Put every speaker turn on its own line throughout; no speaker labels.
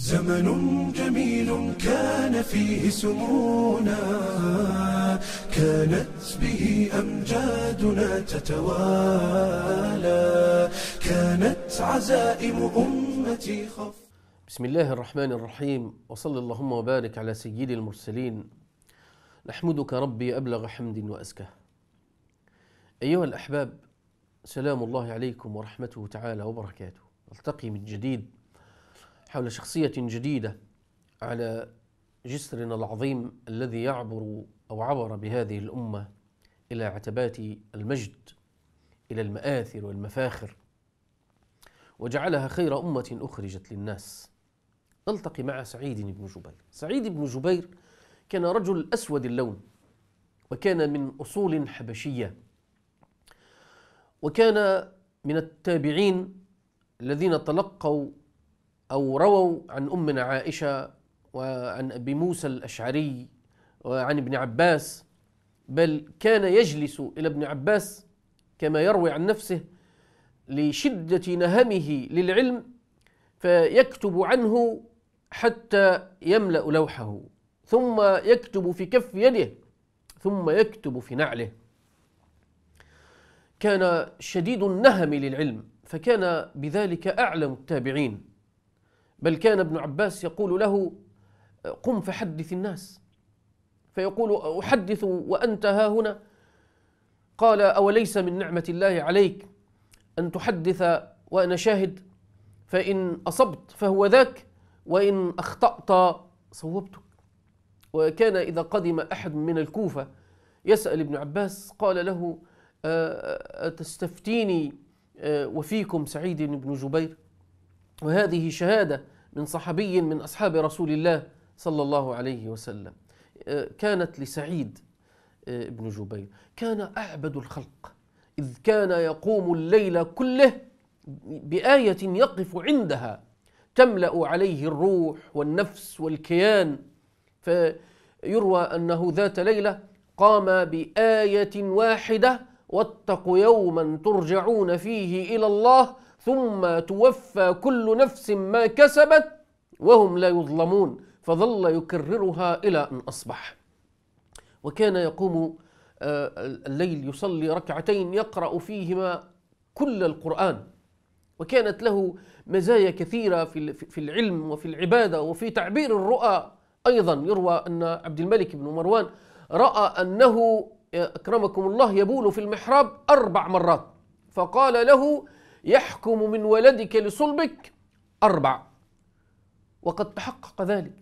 زمن جميل كان فيه سمونا كانت به أمجادنا تتوالى كانت عزائم أمتي خف بسم الله الرحمن الرحيم وصلى اللهم وبارك على سيد المرسلين نحمدك ربي أبلغ حمد وأزكاه أيها الأحباب سلام الله عليكم ورحمته تعالى وبركاته نلتقي من جديد حول شخصية جديدة على جسرنا العظيم الذي يعبر أو عبر بهذه الأمة إلى عتبات المجد إلى المآثر والمفاخر وجعلها خير أمة أخرجت للناس نلتقي مع سعيد بن جبير سعيد بن جبير كان رجل أسود اللون وكان من أصول حبشية وكان من التابعين الذين تلقوا أو رووا عن أمنا عائشة وعن أبي موسى الأشعري وعن ابن عباس بل كان يجلس إلى ابن عباس كما يروي عن نفسه لشدة نهمه للعلم فيكتب عنه حتى يملأ لوحه ثم يكتب في كف يده ثم يكتب في نعله كان شديد النهم للعلم فكان بذلك أعلم التابعين بل كان ابن عباس يقول له قم فحدث الناس فيقول أحدث وأنت ها هنا قال أوليس من نعمة الله عليك أن تحدث وأنا شاهد فإن أصبت فهو ذاك وإن أخطأت صوبتك وكان إذا قدم أحد من الكوفة يسأل ابن عباس قال له أتستفتيني وفيكم سعيد بن جبير وهذه شهادة من صحابي من أصحاب رسول الله صلى الله عليه وسلم آه، كانت لسعيد آه، بن جبير كان أعبد الخلق إذ كان يقوم الليل كله بآية يقف عندها تملأ عليه الروح والنفس والكيان فيروى أنه ذات ليلة قام بآية واحدة واتقوا يوما ترجعون فيه إلى الله ثم توفى كل نفس ما كسبت وهم لا يظلمون فظل يكررها إلى أن أصبح وكان يقوم آه، الليل يصلي ركعتين يقرأ فيهما كل القرآن وكانت له مزايا كثيرة في العلم وفي العبادة وفي تعبير الرؤى أيضا يروى أن عبد الملك بن مروان رأى أنه آه، أكرمكم الله يبول في المحراب أربع مرات فقال له يحكم من ولدك لصلبك أربع وقد تحقق ذلك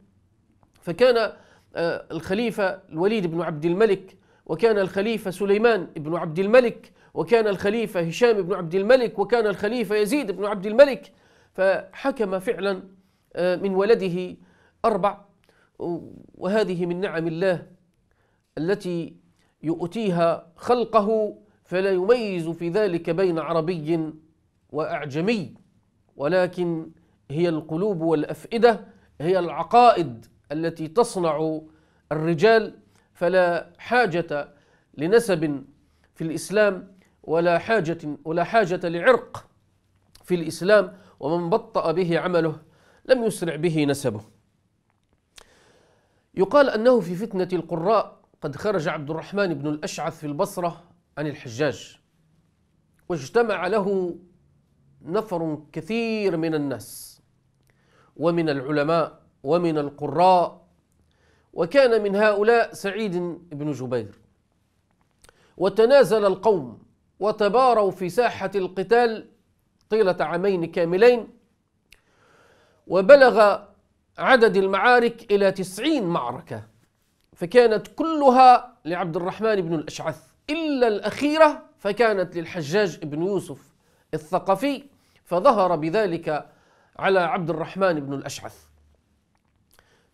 فكان آه، الخليفة الوليد بن عبد الملك وكان الخليفة سليمان بن عبد الملك وكان الخليفة هشام بن عبد الملك وكان الخليفة يزيد بن عبد الملك فحكم فعلا آه، من ولده أربع وهذه من نعم الله التي يؤتيها خلقه فلا يميز في ذلك بين عربي واعجمي ولكن هي القلوب والافئده هي العقائد التي تصنع الرجال فلا حاجه لنسب في الاسلام ولا حاجه ولا حاجه لعرق في الاسلام ومن بطأ به عمله لم يسرع به نسبه. يقال انه في فتنه القراء قد خرج عبد الرحمن بن الاشعث في البصره عن الحجاج واجتمع له نفر كثير من الناس ومن العلماء ومن القراء وكان من هؤلاء سعيد بن جبير وتنازل القوم وتباروا في ساحة القتال طيلة عامين كاملين وبلغ عدد المعارك إلى تسعين معركة فكانت كلها لعبد الرحمن بن الأشعث إلا الأخيرة فكانت للحجاج بن يوسف الثقفي فظهر بذلك على عبد الرحمن بن الأشعث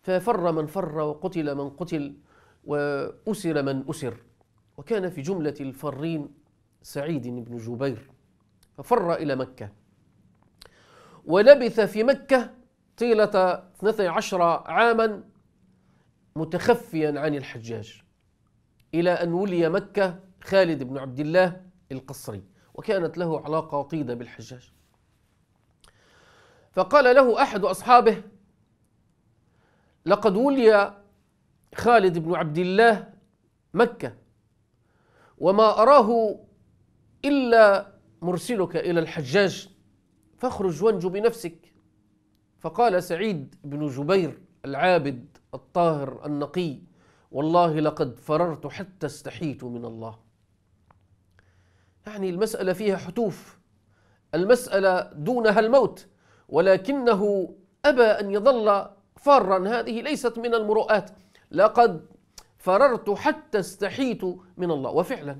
ففر من فر وقتل من قتل وأسر من أسر وكان في جملة الفرين سعيد بن جبير ففر إلى مكة ولبث في مكة طيلة 12 عاما متخفيا عن الحجاج إلى أن ولي مكة خالد بن عبد الله القصري وكانت له علاقة وطيدة بالحجاج فقال له أحد أصحابه لقد ولي خالد بن عبد الله مكة وما أراه إلا مرسلك إلى الحجاج فاخرج وانجو بنفسك فقال سعيد بن جبير العابد الطاهر النقي والله لقد فررت حتى استحيت من الله يعني المسألة فيها حتوف المسألة دونها الموت ولكنه أبى أن يظل فارا هذه ليست من المروءات لقد فررت حتى استحيت من الله وفعلا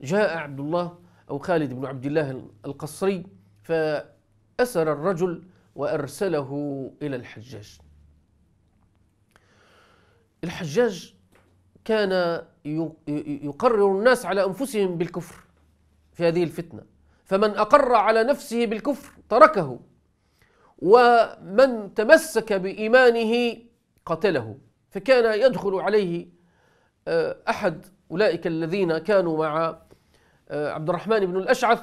جاء عبد الله أو خالد بن عبد الله القصري فأسر الرجل وأرسله إلى الحجاج الحجاج كان يقرر الناس على أنفسهم بالكفر في هذه الفتنة فمن أقر على نفسه بالكفر تركه ومن تمسك بإيمانه قتله فكان يدخل عليه آه، أحد أولئك الذين كانوا مع آه، عبد الرحمن بن الأشعث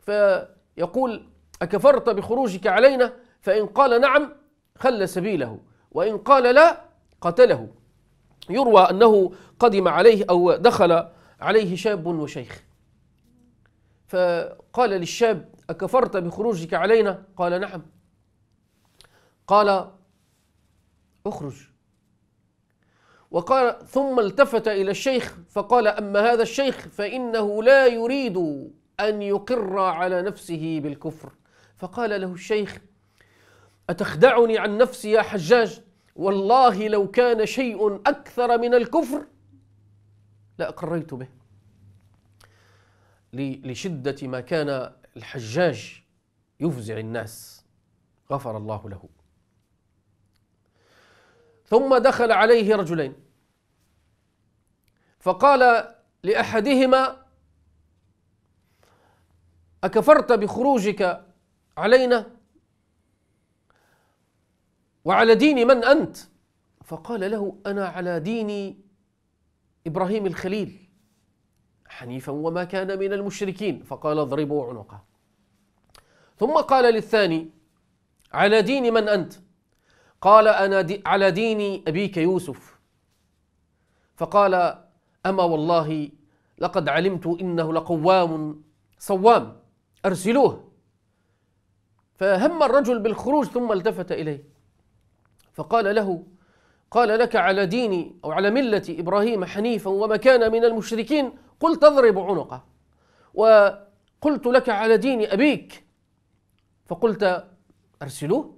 فيقول أكفرت بخروجك علينا فإن قال نعم خل سبيله وإن قال لا قتله يروى أنه قدم عليه أو دخل عليه شاب وشيخ فقال للشاب أكفرت بخروجك علينا قال نعم قال اخرج وقال ثم التفت إلى الشيخ فقال أما هذا الشيخ فإنه لا يريد أن يقر على نفسه بالكفر فقال له الشيخ أتخدعني عن نفسي يا حجاج والله لو كان شيء أكثر من الكفر لأقريت به لشدة ما كان الحجاج يفزع الناس غفر الله له ثم دخل عليه رجلين فقال لأحدهما أكفرت بخروجك علينا وعلى دين من أنت فقال له أنا على دين إبراهيم الخليل حنيفا وما كان من المشركين فقال اضربوا عنقه ثم قال للثاني على دين من أنت قال أنا دي على دين أبيك يوسف فقال أما والله لقد علمت إنه لقوام صوام أرسلوه فهم الرجل بالخروج ثم التفت إليه فقال له قال لك على ديني أو على ملة إبراهيم حنيفا وما كان من المشركين قل تضرب عنقه وقلت لك على دين أبيك فقلت أرسلوه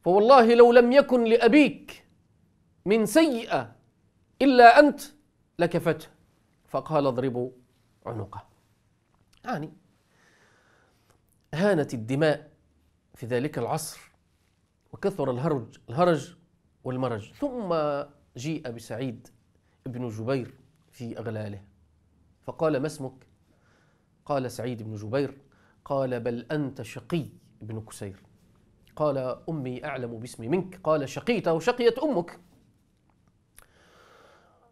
فوالله لو لم يكن لأبيك من سيئة إلا أنت لكفته فقال اضربوا عنقه يعني هانت الدماء في ذلك العصر وكثر الهرج الهرج والمرج ثم جيء بسعيد بن جبير في أغلاله فقال ما اسمك؟ قال سعيد بن جبير قال بل أنت شقي بن كسير قال أمي أعلم باسمي منك قال شقيت أو شقيت أمك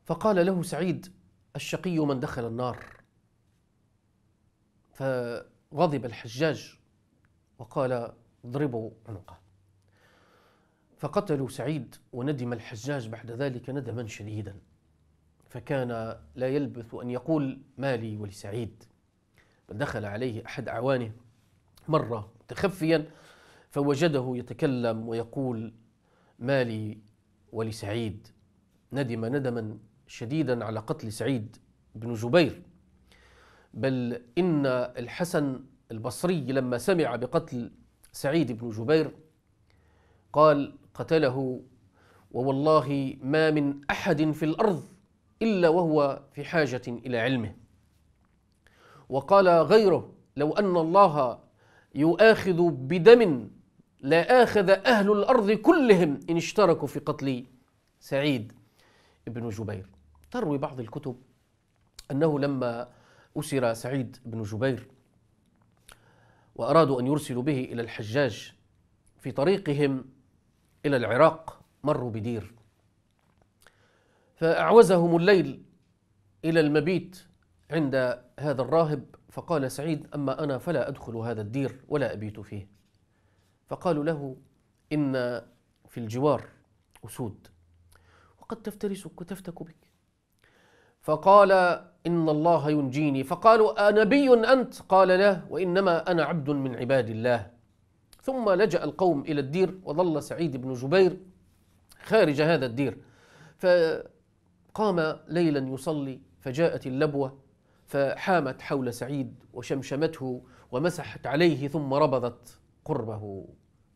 فقال له سعيد الشقي من دخل النار فغضب الحجاج وقال اضربوا عنقه فقتلوا سعيد وندم الحجاج بعد ذلك ندما شديدا فكان لا يلبث أن يقول مالي ولسعيد بل دخل عليه أحد أعوانه مرة متخفيا فوجده يتكلم ويقول مالي ولسعيد ندم ندما شديدا على قتل سعيد بن جبير بل إن الحسن البصري لما سمع بقتل سعيد بن جبير قال قتله ووالله ما من أحد في الأرض إلا وهو في حاجة إلى علمه وقال غيره لو أن الله يؤاخذ بدم لا آخذ أهل الأرض كلهم إن اشتركوا في قتل سعيد بن جبير تروي بعض الكتب أنه لما أسر سعيد بن جبير وأرادوا أن يرسلوا به إلى الحجاج في طريقهم إلى العراق مروا بدير فأعوزهم الليل إلى المبيت عند هذا الراهب فقال سعيد أما أنا فلا أدخل هذا الدير ولا أبيت فيه فقالوا له إن في الجوار أسود وقد تفترسك وتفتك بك فقال إن الله ينجيني فقالوا أنبي أنت قال لا وإنما أنا عبد من عباد الله ثم لجأ القوم إلى الدير وظل سعيد بن جبير خارج هذا الدير ف قام ليلا يصلي فجاءت اللبوة فحامت حول سعيد وشمشمته ومسحت عليه ثم ربضت قربه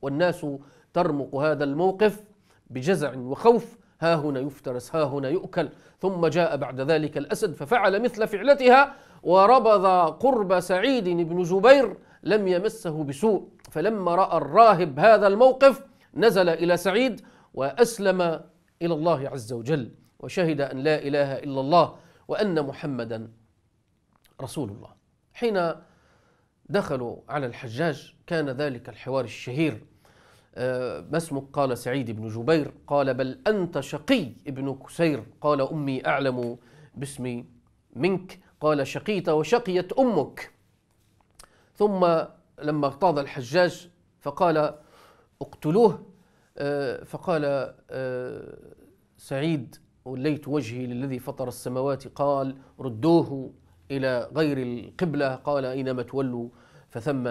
والناس ترمق هذا الموقف بجزع وخوف ها هنا يفترس ها هنا يؤكل ثم جاء بعد ذلك الأسد ففعل مثل فعلتها وربض قرب سعيد بن جبير لم يمسه بسوء فلما رأى الراهب هذا الموقف نزل إلى سعيد وأسلم إلى الله عز وجل وشهد أن لا إله إلا الله وأن محمدا رسول الله حين دخلوا على الحجاج كان ذلك الحوار الشهير آه، ما اسمك قال سعيد بن جبير قال بل أنت شقي ابن كسير قال أمي أعلم باسمي منك قال شقيت وشقيت أمك ثم لما اغتاظ الحجاج فقال اقتلوه آه، فقال آه، سعيد وليت وجهي للذي فطر السماوات قال ردوه إلى غير القبلة قال أينما تولوا فثم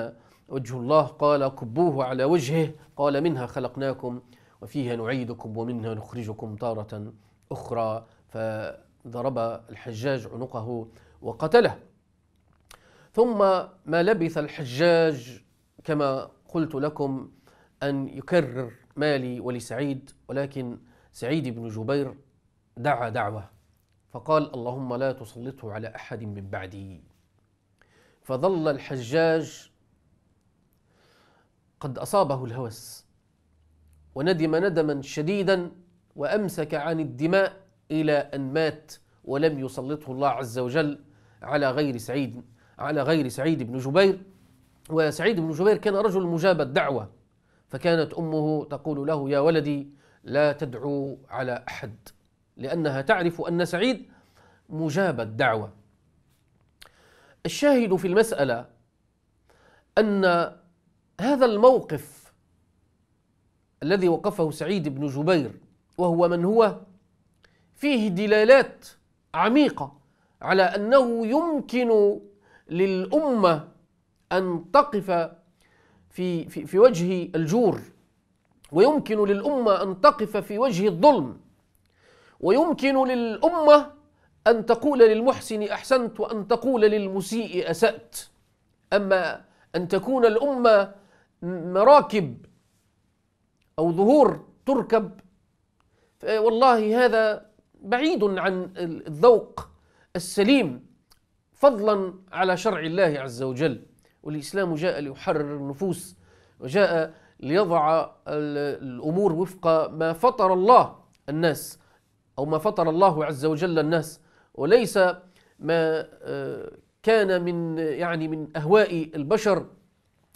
وجه الله قال كبوه على وجهه قال منها خلقناكم وفيها نعيدكم ومنها نخرجكم تارة أخرى فضرب الحجاج عنقه وقتله ثم ما لبث الحجاج كما قلت لكم أن يكرر مالي ولسعيد ولكن سعيد بن جبير دعا دعوة فقال اللهم لا تسلطه على أحد من بعدي فظل الحجاج قد أصابه الهوس وندم ندما شديدا وأمسك عن الدماء إلى أن مات ولم يسلطه الله عز وجل على غير سعيد على غير سعيد بن جبير وسعيد بن جبير كان رجل مجاب الدعوة فكانت أمه تقول له يا ولدي لا تدعو على أحد لأنها تعرف أن سعيد مجاب الدعوة الشاهد في المسألة أن هذا الموقف الذي وقفه سعيد بن جبير وهو من هو فيه دلالات عميقة على أنه يمكن للأمة أن تقف في في, في وجه الجور ويمكن للأمة أن تقف في وجه الظلم ويمكن للأمة أن تقول للمحسن أحسنت وأن تقول للمسيء أسأت أما أن تكون الأمة مراكب أو ظهور تركب والله هذا بعيد عن الذوق السليم فضلا على شرع الله عز وجل والإسلام جاء ليحرر النفوس وجاء ليضع الأمور وفق ما فطر الله الناس أو ما فطر الله عز وجل الناس وليس ما آه، كان من يعني من أهواء البشر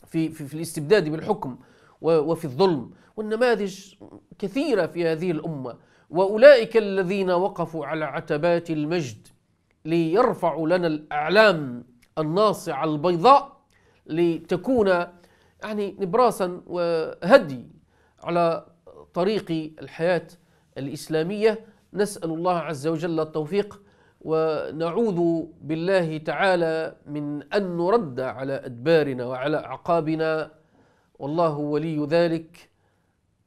في, في, في الاستبداد بالحكم وفي الظلم والنماذج كثيرة في هذه الأمة وأولئك الذين وقفوا على عتبات المجد ليرفعوا لنا الأعلام الناصعة البيضاء لتكون يعني نبراسا وهدي على طريق الحياة الإسلامية نسأل الله عز وجل التوفيق ونعوذ بالله تعالى من أن نرد على أدبارنا وعلى أعقابنا والله ولي ذلك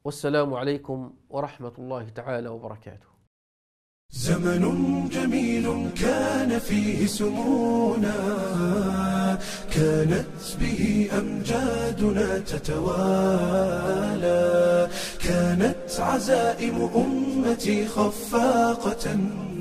والسلام عليكم ورحمة الله تعالى وبركاته زمن جميل كان فيه سمونا كانت به أمجادنا تتوالى كانت عزائم أمتي خفاقة